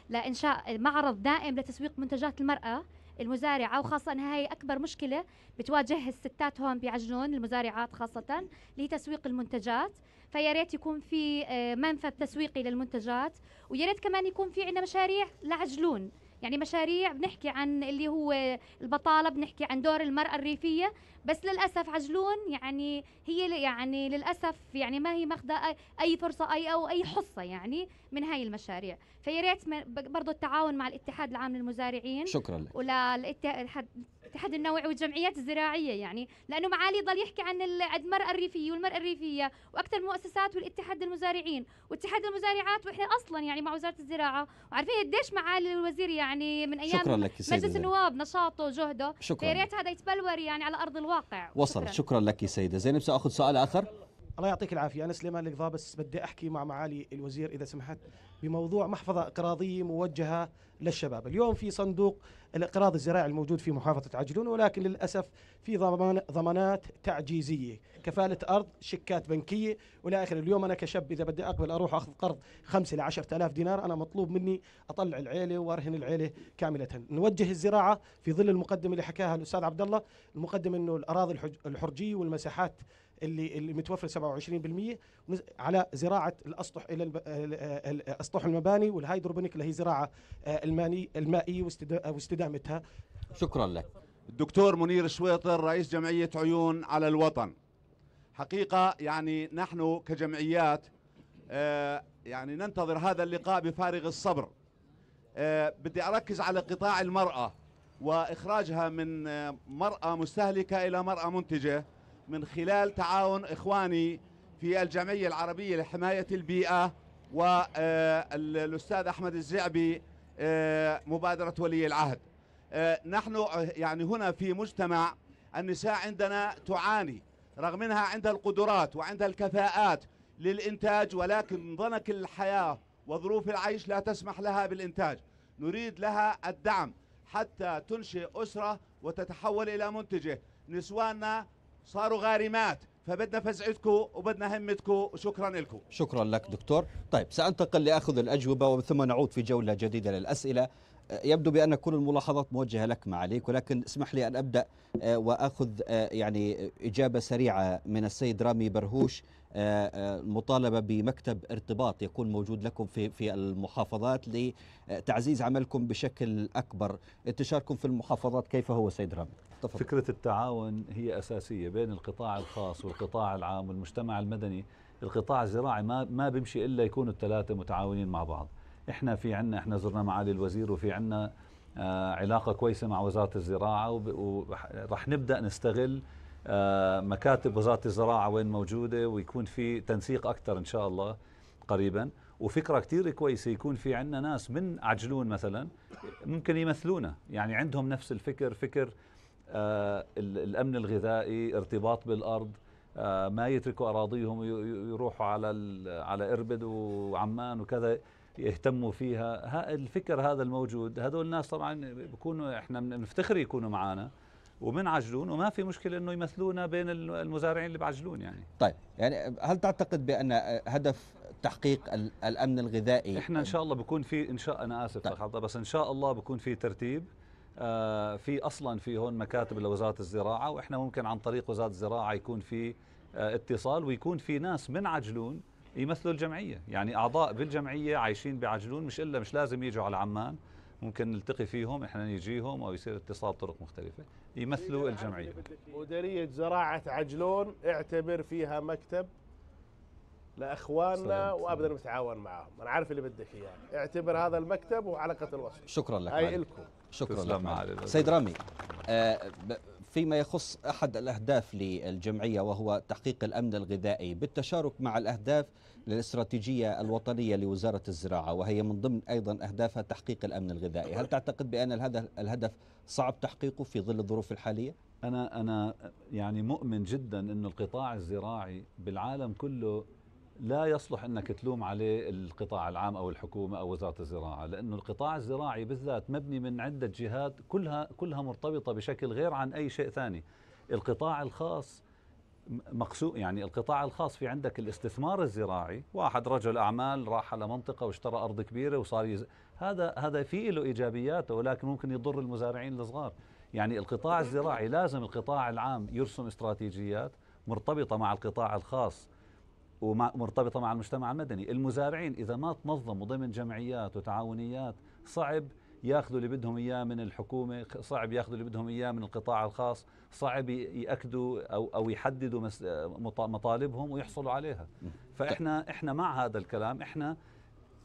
لانشاء معرض دائم لتسويق منتجات المراه المزارعة وخاصة أنها هي أكبر مشكلة بتواجه الستات هون بعجلون المزارعات خاصة اللي هي تسويق المنتجات فيا ريت يكون في منفذ تسويقي للمنتجات ويا ريت كمان يكون في عندنا مشاريع لعجلون يعني مشاريع بنحكي عن اللي هو البطاله بنحكي عن دور المراه الريفيه بس للاسف عجلون يعني هي يعني للاسف يعني ما هي ماخذه اي فرصه اي او اي حصه يعني من هاي المشاريع فيا ريت برضه التعاون مع الاتحاد العام للمزارعين شكرا لك وللاتحاد الاتحاد النوعي والجمعيات الزراعيه يعني لانه معالي ضل يحكي عن المراه الريفيه والمراه الريفيه واكثر المؤسسات والاتحاد المزارعين واتحاد المزارعات واحنا اصلا يعني مع وزاره الزراعه وعارفين قديش معالي الوزير يعني من ايام شكرا لك مجلس النواب نشاطه وجهده شكرا يا ريت هذا يتبلور يعني على ارض الواقع وصل شكرا, شكرا لك سيده زينب ساخذ سؤال اخر الله يعطيك العافية أنا سليمان القضاء بس بدي أحكي مع معالي الوزير إذا سمحت بموضوع محفظة إقراضية موجهة للشباب اليوم في صندوق الإقراض الزراعي الموجود في محافظة عجلون ولكن للأسف في ضمان ضمانات تعجيزية كفالة أرض شيكات بنكية ولا آخر اليوم أنا كشاب إذا بدي أقبل أروح أخذ قرض خمسة إلى عشرة آلاف دينار أنا مطلوب مني أطلع العيلة وأرهن العيلة كاملة نوجه الزراعة في ظل المقدمة اللي حكاها الأستاذ عبد الله المقدمة أنه الأراضي الحرجية والمساحات اللي اللي متوفر 27% على زراعه الاسطح الى آه، آه، آه، اسطح المباني والهيدروبونيك اللي هي زراعه الماني المائيه واستدامتها شكرا لك الدكتور منير شويطر رئيس جمعيه عيون على الوطن حقيقه يعني نحن كجمعيات يعني ننتظر هذا اللقاء بفارغ الصبر بدي اركز على قطاع المراه واخراجها من مراه مستهلكه الى مراه منتجه من خلال تعاون إخواني في الجمعية العربية لحماية البيئة والأستاذ آه، أحمد الزعبي آه، مبادرة ولي العهد آه، نحن يعني هنا في مجتمع النساء عندنا تعاني رغم أنها عندها القدرات وعندها الكفاءات للإنتاج ولكن ضنك الحياة وظروف العيش لا تسمح لها بالإنتاج نريد لها الدعم حتى تنشئ أسرة وتتحول إلى منتجة نسواننا صاروا غارمات فبدنا فزعتكم وبدنا همتكم وشكرا لكم شكرا لك دكتور طيب سأنتقل لأخذ الأجوبة ومن ثم نعود في جولة جديدة للأسئلة أه، يبدو بأن كل الملاحظات موجهة لك معاليك ولكن اسمح لي أن أبدأ أه، وأخذ أه، يعني إجابة سريعة من السيد رامي برهوش مطالبة بمكتب ارتباط يكون موجود لكم في في المحافظات لتعزيز عملكم بشكل أكبر انتشاركم في المحافظات كيف هو سيد رامي تفضل. فكرة التعاون هي أساسية بين القطاع الخاص والقطاع العام والمجتمع المدني القطاع الزراعي ما, ما بيمشي إلا يكونوا الثلاثة متعاونين مع بعض إحنا في عنا إحنا زرنا معالي الوزير وفي عنا آه علاقة كويسة مع وزارة الزراعة ورح نبدأ نستغل آه مكاتب وزارة الزراعة وين موجودة ويكون في تنسيق أكثر إن شاء الله قريبا وفكرة كتير كويسة يكون في عندنا ناس من عجلون مثلا ممكن يمثلونا يعني عندهم نفس الفكر فكر آه، الأمن الغذائي ارتباط بالأرض آه، ما يتركوا أراضيهم يروحوا على على إربد وعمان وكذا يهتموا فيها ها الفكر هذا الموجود هذول الناس طبعا بيكونوا احنا بنفتخر يكونوا معنا ومن عجلون وما في مشكله انه يمثلونا بين المزارعين اللي بعجلون يعني طيب يعني هل تعتقد بان هدف تحقيق الامن الغذائي احنا ان شاء الله بكون في ان شاء انا اسف طيب. بس ان شاء الله بكون في ترتيب آه، في اصلا في هون مكاتب لوزاره الزراعه واحنا ممكن عن طريق وزاره الزراعه يكون في آه، اتصال ويكون في ناس من عجلون يمثلوا الجمعيه يعني اعضاء بالجمعيه عايشين بعجلون مش الا مش لازم يجوا على عمان ممكن نلتقي فيهم احنا نجيهم او يصير اتصال طرق مختلفه يمثلوا الجمعيه مديريه زراعه عجلون اعتبر فيها مكتب لاخواننا وابدا نتعاون معاهم انا عارف اللي بدك اياه يعني. اعتبر هذا المكتب وعلاقه الوصل شكرا لك هاي لكم شكرا لك سيد رامي آه، فيما يخص أحد الأهداف للجمعية وهو تحقيق الأمن الغذائي بالتشارك مع الأهداف للاستراتيجية الوطنية لوزارة الزراعة وهي من ضمن أيضا أهدافها تحقيق الأمن الغذائي هل تعتقد بأن الهدف صعب تحقيقه في ظل الظروف الحالية؟ أنا أنا يعني مؤمن جدا أن القطاع الزراعي بالعالم كله لا يصلح انك تلوم عليه القطاع العام او الحكومه او وزاره الزراعه، لانه القطاع الزراعي بالذات مبني من عده جهات كلها كلها مرتبطه بشكل غير عن اي شيء ثاني. القطاع الخاص مقسو يعني القطاع الخاص في عندك الاستثمار الزراعي، واحد رجل اعمال راح على منطقه واشترى ارض كبيره وصار يز... هذا هذا في له ايجابياته ولكن ممكن يضر المزارعين الصغار. يعني القطاع الزراعي لازم القطاع العام يرسم استراتيجيات مرتبطه مع القطاع الخاص ومرتبطة مع المجتمع المدني المزارعين إذا ما تنظموا ضمن جمعيات وتعاونيات صعب ياخذوا اللي بدهم اياه من الحكومه صعب ياخذوا اللي بدهم اياه من القطاع الخاص صعب ياكدوا او او يحددوا مطالبهم ويحصلوا عليها فاحنا احنا مع هذا الكلام احنا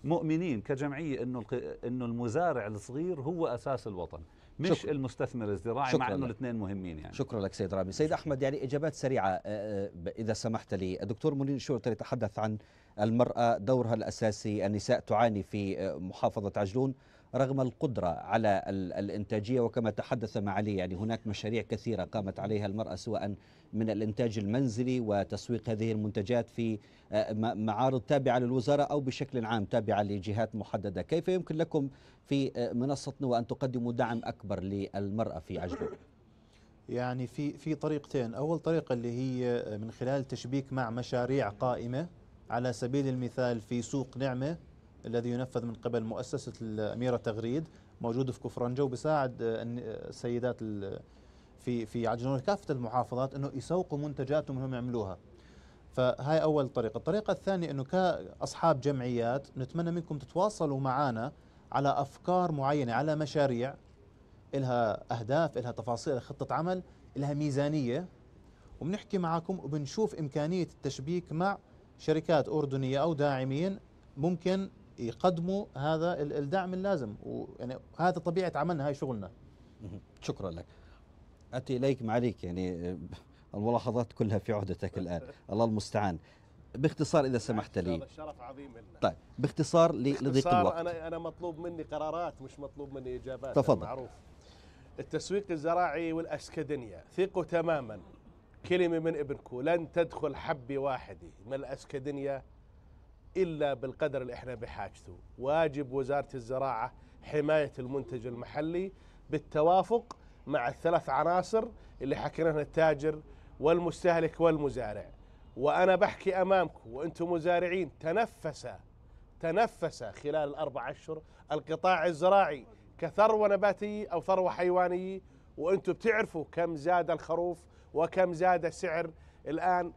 مؤمنين كجمعيه انه انه المزارع الصغير هو اساس الوطن مش شكرا. المستثمر الزراعي مع انه الاثنين مهمين يعني شكرا لك سيد رامي سيد احمد يعني اجابات سريعه آه، آه، اذا سمحت لي الدكتور منير الشرطي يتحدث عن المراه دورها الاساسي النساء تعاني في آه، محافظه عجلون رغم القدرة على الإنتاجية وكما تحدث معالي يعني هناك مشاريع كثيرة قامت عليها المرأة سواء من الإنتاج المنزلي وتسويق هذه المنتجات في آه، معارض تابعة للوزارة أو بشكل عام تابعة لجهات محددة كيف يمكن لكم في آه، منصتنا وأن تقدموا دعم أكبر للمرأة في عجلون يعني في في طريقتين اول طريقه اللي هي آه، من خلال تشبيك مع مشاريع قائمه على سبيل المثال في سوق نعمه الذي ينفذ من قبل مؤسسة الأميرة تغريد موجود في كفرنجة وبساعد السيدات في في عجلون كافة المحافظات أنه يسوقوا منتجاتهم أنهم يعملوها فهاي أول طريقة الطريقة الثانية أنه كأصحاب جمعيات نتمنى منكم تتواصلوا معنا على أفكار معينة على مشاريع إلها أهداف إلها تفاصيل إلها خطة عمل إلها ميزانية وبنحكي معكم وبنشوف إمكانية التشبيك مع شركات أردنية أو داعمين ممكن يقدموا هذا الدعم اللازم ويعني هذا طبيعه عملنا هاي شغلنا شكرا لك اتي اليك معاليك يعني آه، الملاحظات كلها في عهدتك الان *laughs* الله المستعان باختصار اذا سمحت لي شرف عظيم لنا طيب باختصار لضيق الوقت انا انا مطلوب مني قرارات مش مطلوب مني اجابات تفضل معروف التسويق الزراعي والاسكدنيا ثقوا تماما كلمه من ابنكم لن تدخل حبي واحدي من الاسكدنيا إلا بالقدر اللي إحنا بحاجته واجب وزارة الزراعة حماية المنتج المحلي بالتوافق مع الثلاث عناصر اللي حكيناها التاجر والمستهلك والمزارع وأنا بحكي أمامكم وأنتم مزارعين تنفس تنفس خلال الأربع أشهر القطاع الزراعي كثروة نباتية أو ثروة حيوانية وأنتم بتعرفوا كم زاد الخروف وكم زاد السعر الآن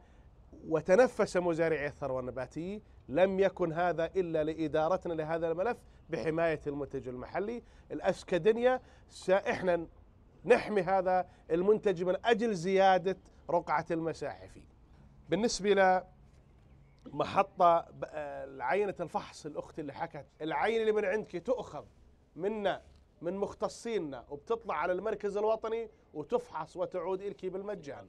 وتنفس مزارعي الثروة النباتية لم يكن هذا إلا لإدارتنا لهذا الملف بحماية المنتج المحلي الأسكدنيا سإحنا نحمي هذا المنتج من أجل زيادة رقعة المساحة فيه بالنسبة إلى محطة عينة الفحص الأخت اللي حكت العينة اللي من عندك تؤخذ منا من مختصينا وبتطلع على المركز الوطني وتفحص وتعود إلك بالمجان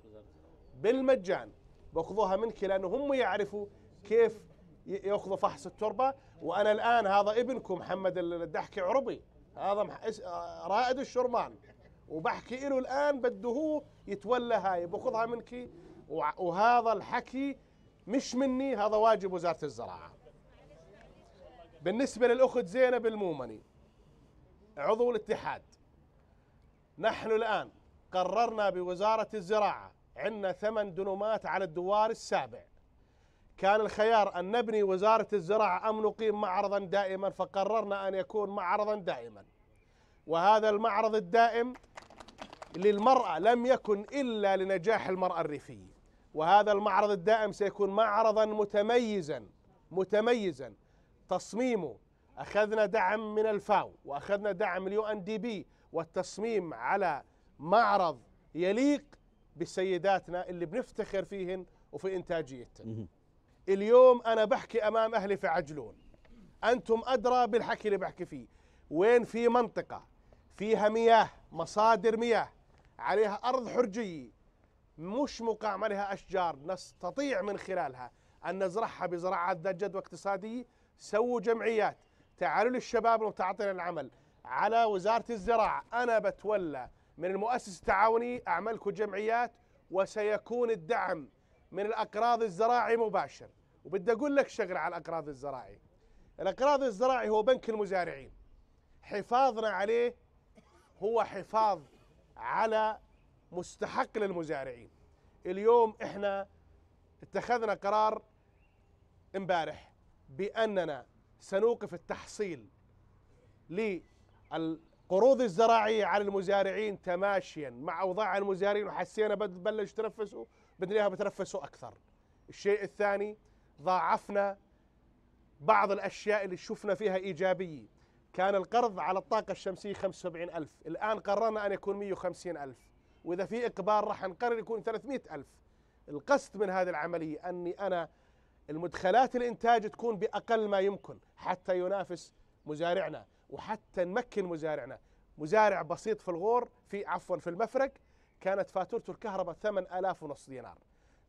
بالمجان باخذوها منك لأنه هم يعرفوا كيف ياخذوا فحص التربه وانا الان هذا ابنكم محمد الدحكي عربي هذا آه، رائد الشرمان وبحكي له الان بده هو يتولى هاي باخذها منك وهذا الحكي مش مني هذا واجب وزاره الزراعه بالنسبه للاخت زينب المومني عضو الاتحاد نحن الان قررنا بوزاره الزراعه عندنا ثمان دنومات على الدوار السابع كان الخيار أن نبني وزارة الزراعة أم نقيم معرضا دائما فقررنا أن يكون معرضا دائما وهذا المعرض الدائم للمرأة لم يكن إلا لنجاح المرأة الريفية وهذا المعرض الدائم سيكون معرضا متميزا متميزا تصميمه أخذنا دعم من الفاو وأخذنا دعم اليو أن دي بي والتصميم على معرض يليق بسيداتنا اللي بنفتخر فيهن وفي إنتاجيتهن اليوم أنا بحكي أمام أهلي في عجلون أنتم أدرى بالحكي اللي بحكي فيه وين في منطقة فيها مياه مصادر مياه عليها أرض حرجية مش مقام عليها أشجار نستطيع من خلالها أن نزرعها بزراعة ذات جدوى اقتصادية سووا جمعيات تعالوا للشباب وتعطينا العمل على وزارة الزراعة أنا بتولى من المؤسسة التعاونيه أعملكم جمعيات وسيكون الدعم من الاقراض الزراعي مباشر وبدي اقول لك شغله على الاقراض الزراعي الاقراض الزراعي هو بنك المزارعين حفاظنا عليه هو حفاظ على مستحق للمزارعين اليوم احنا اتخذنا قرار امبارح باننا سنوقف التحصيل قروض الزراعية على المزارعين تماشيا مع أوضاع المزارعين وحسينا بلش تنفسوا بدنا إياها بتنفسوا أكثر الشيء الثاني ضاعفنا بعض الأشياء اللي شفنا فيها إيجابية كان القرض على الطاقة الشمسية 75 ألف الآن قررنا أن يكون 150 ألف وإذا في إقبال راح نقرر يكون 300 ألف القصد من هذه العملية أني أنا المدخلات الإنتاج تكون بأقل ما يمكن حتى ينافس مزارعنا وحتى نمكن مزارعنا مزارع بسيط في الغور في عفوا في المفرق كانت فاتورته الكهرباء 8000 ونص دينار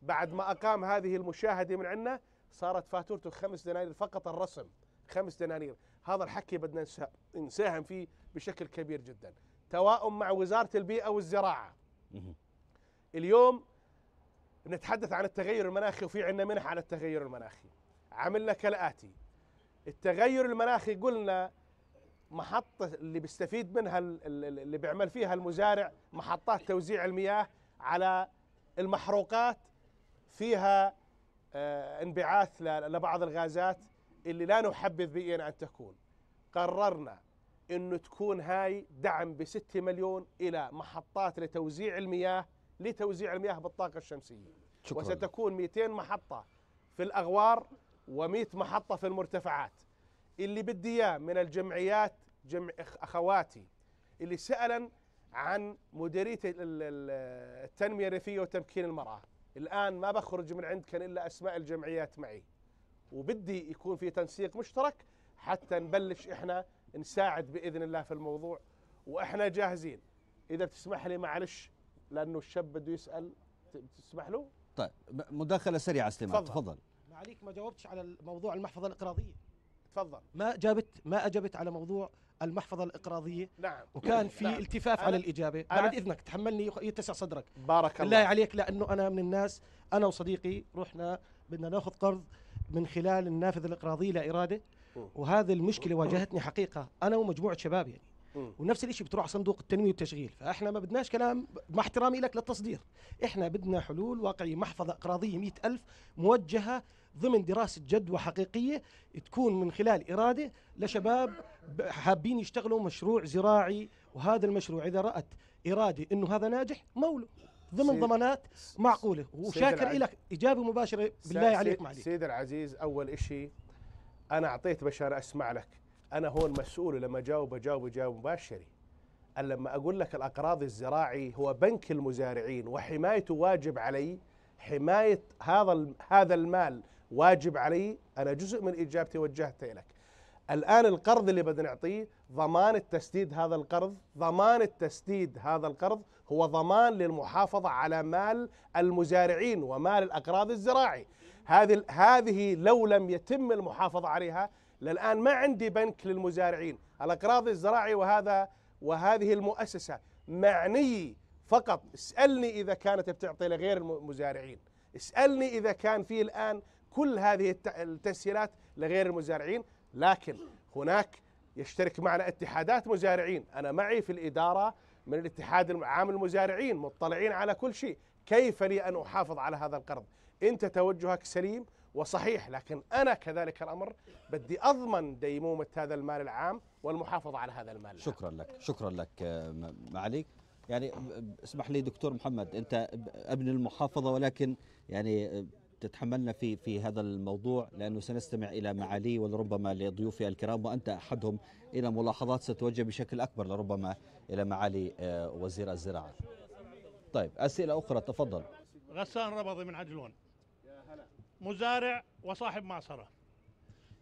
بعد ما أقام هذه المشاهدة من عندنا صارت فاتورته خمس دنانير فقط الرسم خمس دنانير هذا الحكي بدنا نساهم فيه بشكل كبير جدا توائم مع وزارة البيئة والزراعة اليوم نتحدث عن التغير المناخي وفي عندنا منح على التغير المناخي عملنا كالآتي التغير المناخي قلنا محطة اللي بيستفيد منها اللي بيعمل فيها المزارع محطات توزيع المياه على المحروقات فيها آه، انبعاث لبعض الغازات اللي لا نحبذ بيئنا أن تكون قررنا أن تكون هاي دعم بستة مليون إلى محطات لتوزيع المياه لتوزيع المياه بالطاقة الشمسية شكرا. وستكون 200 محطة في الأغوار و100 محطة في المرتفعات اللي بدي اياه من الجمعيات جمع اخواتي اللي سالا عن مديريه التنميه الريفيه وتمكين المراه الان ما بخرج من كان الا اسماء الجمعيات معي وبدي يكون في تنسيق مشترك حتى نبلش احنا نساعد باذن الله في الموضوع واحنا جاهزين اذا بتسمح لي معلش لانه الشاب بده يسال تسمح له طيب مداخله سريعه سليمان تفضل ما عليك ما جاوبتش على موضوع المحفظه الاقراضيه تفضل ما جابت ما اجبت على موضوع المحفظة الإقراضية نعم وكان في نعم. التفاف على الإجابة بعد إذنك تحملني يتسع صدرك بارك الله بالله عليك لأنه أنا من الناس أنا وصديقي رحنا بدنا ناخذ قرض من خلال النافذة الإقراضية لا إرادة وهذه المشكلة واجهتني حقيقة أنا ومجموعة شباب يعني ونفس الشيء بتروح على صندوق التنميه والتشغيل فاحنا ما بدناش كلام مع احترامي لك للتصدير احنا بدنا حلول واقعيه محفظه اقراضيه مئة ألف موجهه ضمن دراسه جدوى حقيقيه تكون من خلال اراده لشباب حابين يشتغلوا مشروع زراعي وهذا المشروع اذا رات اراده انه هذا ناجح موله ضمن ضمانات معقوله وشاكر لك اجابه مباشره بالله عليك عليك سيد العزيز اول شيء انا اعطيت بشار اسمع لك انا هون مسؤول لما اجاوب اجاوب جاوب مباشري لما اقول لك الاقراض الزراعي هو بنك المزارعين وحمايته واجب علي حمايه هذا هذا المال واجب علي أنا جزء من إجابتي وجهتها لك الآن القرض اللي بدنا نعطيه ضمان التسديد هذا القرض ضمان التسديد هذا القرض هو ضمان للمحافظة على مال المزارعين ومال الأقراض الزراعي هذه هذه لو لم يتم المحافظة عليها للآن ما عندي بنك للمزارعين الأقراض الزراعي وهذا وهذه المؤسسة معني فقط اسألني إذا كانت بتعطي لغير المزارعين اسألني إذا كان في الآن كل هذه التسهيلات لغير المزارعين لكن هناك يشترك معنا اتحادات مزارعين أنا معي في الإدارة من الاتحاد العام المزارعين مطلعين على كل شيء كيف لي أن أحافظ على هذا القرض أنت توجهك سليم وصحيح لكن أنا كذلك الأمر بدي أضمن ديمومة هذا المال العام والمحافظة على هذا المال شكرا العام. لك شكرا لك معالي يعني اسمح لي دكتور محمد أنت ابن المحافظة ولكن يعني تتحملنا في في هذا الموضوع لانه سنستمع الى معالي ولربما لضيوفي الكرام وانت احدهم الى ملاحظات ستوجه بشكل اكبر لربما الى معالي آه، وزير الزراعه. طيب اسئله اخرى تفضل. غسان ربضي من عجلون. مزارع وصاحب معصره.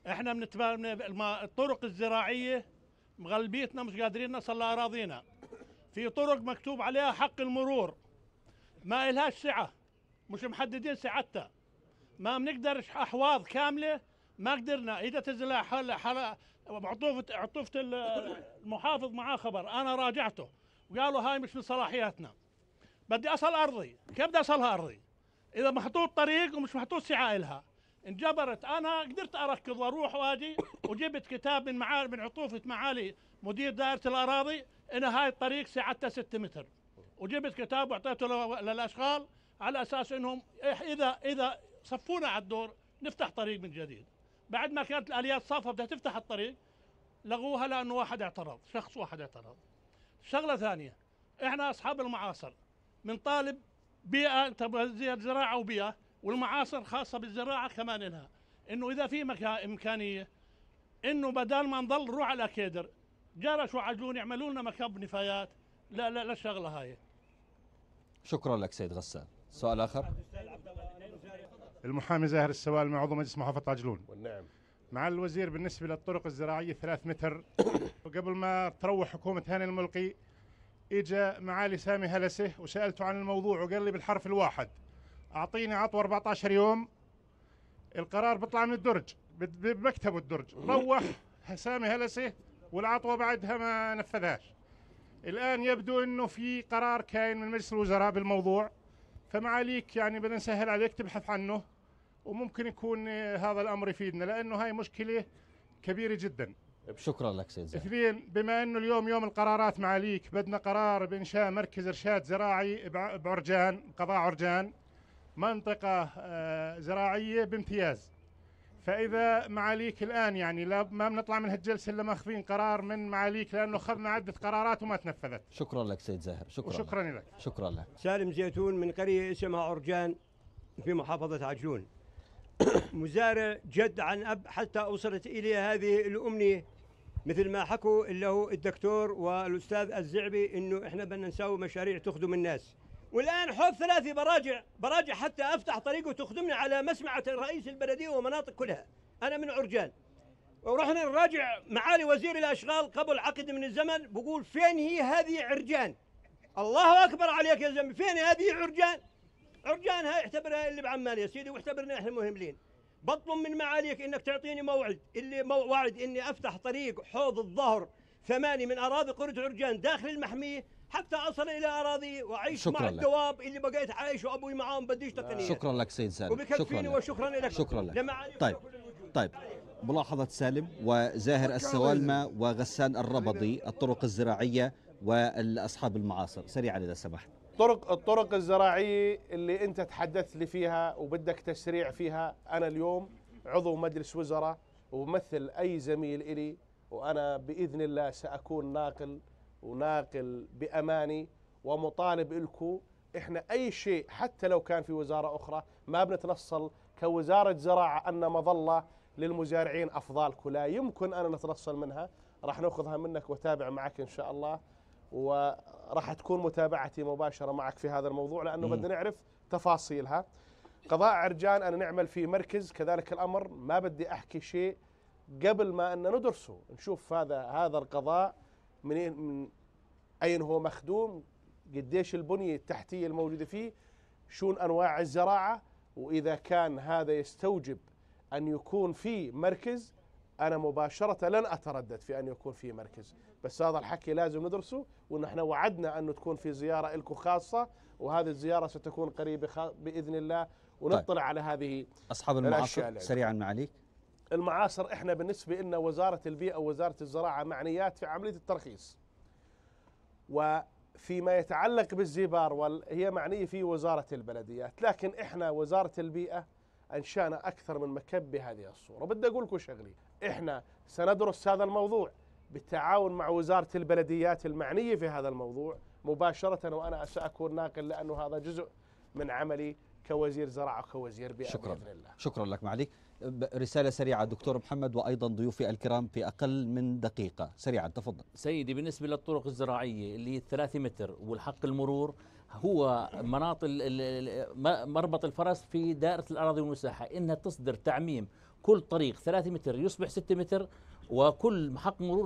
احنا بنتبال الطرق الزراعيه مغلبيتنا مش قادرين نصل لاراضينا. في طرق مكتوب عليها حق المرور ما إلهاش سعة مش محددين سعتها ما بنقدرش احواض كامله ما قدرنا اذا تزلع حل حل عطوفه عطوفه المحافظ معاه خبر انا راجعته وقالوا هاي مش من صلاحياتنا بدي اصل ارضي كيف بدي اصلها ارضي اذا محطوط طريق ومش محطوط سعه لها انجبرت انا قدرت اركض واروح واجي *coughs* وجبت كتاب من معالي من عطوفه معالي مدير دائره الاراضي ان هاي الطريق سعتها 6 متر وجبت كتاب واعطيته للاشغال على اساس انهم اذا اذا صفونا على الدور نفتح طريق من جديد بعد ما كانت الاليات صافه بدها تفتح الطريق لغوها لانه واحد اعترض شخص واحد اعترض شغله ثانيه احنا اصحاب المعاصر بنطالب بيئه انت زراعه وبيئه والمعاصر خاصه بالزراعه كمان انها انه اذا في مكان امكانيه انه بدل ما نضل نروح على كيدر جرشوا عجون يعملوا لنا مكب نفايات لا لا لا الشغله هاي شكرا لك سيد غسان سؤال اخر المحامي زاهر السوال مع عضو مجلس محافظه عجلون والنعم مع الوزير بالنسبه للطرق الزراعيه 3 متر *coughs* وقبل ما تروح حكومه هاني الملقي اجى معالي سامي هلسه وسالته عن الموضوع وقال لي بالحرف الواحد اعطيني عطوه 14 يوم القرار بيطلع من الدرج بمكتبه الدرج روح سامي هلسه والعطوه بعدها ما نفذهاش الان يبدو انه في قرار كاين من مجلس الوزراء بالموضوع فمعاليك يعني بدنا نسهل عليك تبحث عنه وممكن يكون آه، هذا الامر يفيدنا لانه هاي مشكله كبيره جدا شكرا لك سيد زين اثنين بما انه اليوم يوم القرارات معاليك بدنا قرار بانشاء مركز ارشاد زراعي بعرجان قضاء عرجان منطقه آه، زراعيه بامتياز فاذا معاليك الان يعني لا ما بنطلع من هالجلسه الا ماخذين قرار من معاليك لانه اخذنا عده قرارات وما تنفذت شكرا لك سيد زاهر شكرا وشكرا لك. لك شكرا لك سالم زيتون من قريه اسمها عرجان في محافظه عجلون مزارع جد عن أب حتى أوصلت إلي هذه الأمنية مثل ما حكوا له الدكتور والأستاذ الزعبي إنه إحنا بدنا نساوي مشاريع تخدم الناس والآن حط ثلاثة براجع براجع حتى أفتح طريقه وتخدمني على مسمعة رئيس البلدية ومناطق كلها أنا من عرجان ورحنا نراجع معالي وزير الأشغال قبل عقد من الزمن بقول فين هي هذه عرجان الله أكبر عليك يا زلمة فين هذه عرجان عرجانها اعتبرها اللي بعمان يا سيدي واعتبرنا احنا مهملين بطلب من معاليك انك تعطيني موعد اللي موعد اني افتح طريق حوض الظهر ثماني من اراضي قرية عرجان داخل المحميه حتى اصل الى اراضي واعيش مع لك. الدواب اللي بقيت عايش وابوي معاهم بديش تقنيه شكرا لك سيد سالم شكرا وبكفيني وشكرا لك شكرا لك طيب طيب ملاحظة سالم وزاهر السوالمة وغسان الربضي الطرق الزراعية والأصحاب المعاصر سريعا إذا سمحت طرق الطرق الزراعيه اللي انت تحدثت لي فيها وبدك تسريع فيها انا اليوم عضو مجلس وزراء ومثل اي زميل الي وانا باذن الله ساكون ناقل وناقل باماني ومطالب لكم احنا اي شيء حتى لو كان في وزاره اخرى ما بنتنصل كوزاره زراعه ان مظله للمزارعين افضالكم لا يمكن ان نتنصل منها راح ناخذها منك وتابع معك ان شاء الله وراح تكون متابعتي مباشرة معك في هذا الموضوع لأنه بدنا نعرف تفاصيلها قضاء عرجان أنا نعمل في مركز كذلك الأمر ما بدي أحكي شيء قبل ما أن ندرسه نشوف هذا هذا القضاء من إيه، من أين هو مخدوم قديش البنية التحتية الموجودة فيه شون أنواع الزراعة وإذا كان هذا يستوجب أن يكون في مركز أنا مباشرة لن أتردد في أن يكون في مركز بس هذا الحكي لازم ندرسه ونحن وعدنا أنه تكون في زيارة لكم خاصة وهذه الزيارة ستكون قريبة بإذن الله ونطلع طيب. على هذه أصحاب المعاصر سريعا معاليك المعاصر احنا بالنسبة لنا وزارة البيئة ووزارة الزراعة معنيات في عملية الترخيص وفيما يتعلق بالزبار هي معنية في وزارة البلديات لكن احنا وزارة البيئة أنشأنا أكثر من مكب بهذه الصورة بدي أقول لكم شغلي احنا سندرس هذا الموضوع بالتعاون مع وزارة البلديات المعنية في هذا الموضوع مباشرة وأنا سأكون ناقل لأنه هذا جزء من عملي كوزير زراعة وكوزير بيئة شكرا بإذن الله شكرا لك معليك رسالة سريعة دكتور محمد وأيضا ضيوفي الكرام في أقل من دقيقة سريعا تفضل سيدي بالنسبة للطرق الزراعية اللي هي الثلاثة متر والحق المرور هو مناطق مربط الفرس في دائرة الأراضي والمساحة إنها تصدر تعميم كل طريق 3 متر يصبح 6 متر وكل حق مرور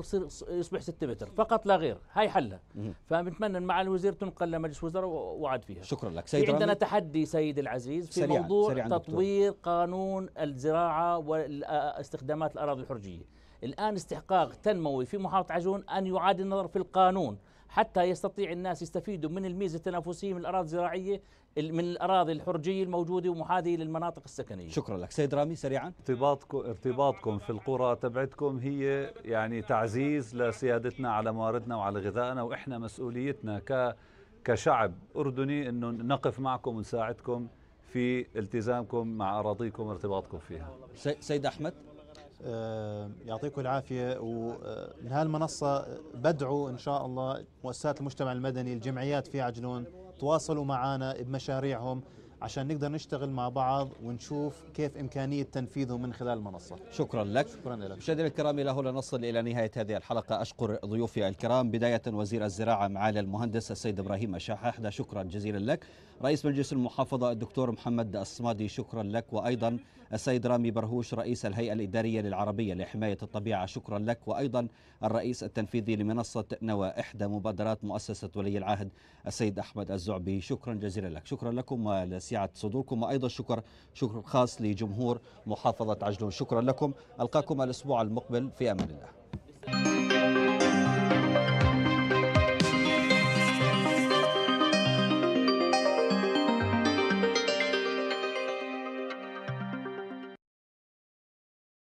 يصبح 6 متر فقط لا غير هاي حلها فبنتمنى مع الوزير تنقل لمجلس وزراء ووعد فيها شكرا لك سيد في عندنا تحدي سيد العزيز في سريعاً موضوع سريعاً تطوير دكتور. قانون الزراعه واستخدامات الاراضي الحرجيه الان استحقاق تنموي في محافظه عجون ان يعاد النظر في القانون حتى يستطيع الناس يستفيدوا من الميزه التنافسيه من الاراضي الزراعيه من الاراضي الحرجيه الموجوده ومحاذيه للمناطق السكنيه شكرا لك سيد رامي سريعا ارتباطكم ارتباطكم في القرى تبعتكم هي يعني تعزيز لسيادتنا على مواردنا وعلى غذائنا واحنا مسؤوليتنا ك كشعب اردني انه نقف معكم ونساعدكم في التزامكم مع اراضيكم وارتباطكم فيها سيد احمد أه، يعطيكم العافية ومن هالمنصة بدعو إن شاء الله مؤسسات المجتمع المدني الجمعيات في عجلون تواصلوا معنا بمشاريعهم عشان نقدر نشتغل مع بعض ونشوف كيف إمكانية تنفيذه من خلال المنصة شكرا لك شكرا لك مشاهدينا الكرام إلى هنا نصل إلى نهاية هذه الحلقة أشكر ضيوفي الكرام بداية وزير الزراعة معالي المهندس السيد إبراهيم الشاححدة شكرا جزيلا لك رئيس مجلس المحافظة الدكتور محمد الصمادي شكرا لك وأيضا السيد رامي برهوش رئيس الهيئة الإدارية للعربية لحماية الطبيعة شكرا لك وأيضا الرئيس التنفيذي لمنصة نوى إحدى مبادرات مؤسسة ولي العهد السيد أحمد الزعبي شكرا جزيلا لك شكرا لكم ولسعة صدوركم وأيضا شكر شكر خاص لجمهور محافظة عجلون شكرا لكم ألقاكم الأسبوع المقبل في أمان الله